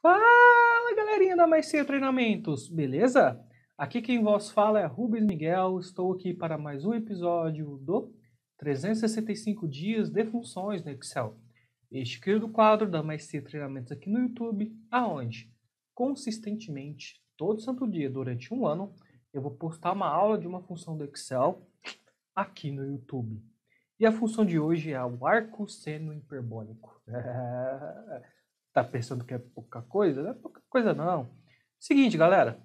Fala galerinha da Mais C Treinamentos, beleza? Aqui quem vos fala é Rubens Miguel, estou aqui para mais um episódio do 365 Dias de Funções no Excel. Este querido é quadro da Mais C Treinamentos aqui no YouTube, aonde consistentemente, todo santo dia, durante um ano, eu vou postar uma aula de uma função do Excel aqui no YouTube. E a função de hoje é o arco seno hiperbólico. tá pensando que é pouca coisa? Não é pouca coisa, não. Seguinte, galera.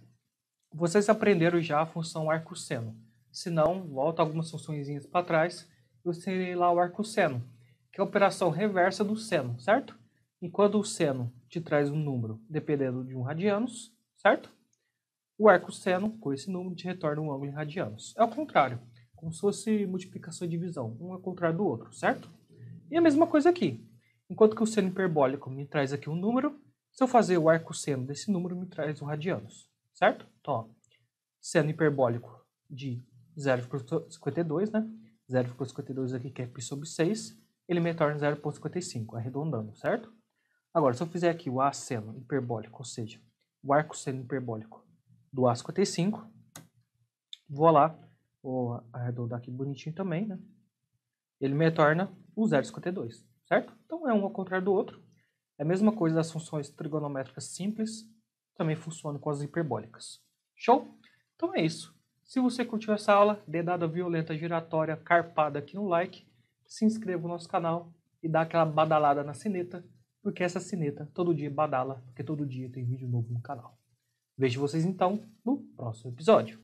Vocês aprenderam já a função arco-seno. Se não, volta algumas funções para trás e você tem lá o arco-seno, que é a operação reversa do seno, certo? Enquanto o seno te traz um número dependendo de um radianos, certo? O arco-seno, com esse número, te retorna um ângulo em radianos. É o contrário, como se fosse multiplicação e divisão, um é contrário do outro, certo? E a mesma coisa aqui. Enquanto que o seno hiperbólico me traz aqui um número, se eu fazer o seno desse número, me traz o radianos, certo? Então, ó, seno hiperbólico de 0,52, né? 0,52 aqui que é π sobre 6, ele me torna 0,55, arredondando, certo? Agora, se eu fizer aqui o A seno hiperbólico, ou seja, o arco seno hiperbólico do A55, vou lá, vou arredondar aqui bonitinho também, né? Ele me torna o 0,52 certo? Então é um ao contrário do outro. É a mesma coisa das funções trigonométricas simples, também funciona com as hiperbólicas. Show? Então é isso. Se você curtiu essa aula, dada violenta giratória carpada aqui no like, se inscreva no nosso canal e dá aquela badalada na sineta, porque essa sineta todo dia badala, porque todo dia tem vídeo novo no canal. Vejo vocês então no próximo episódio.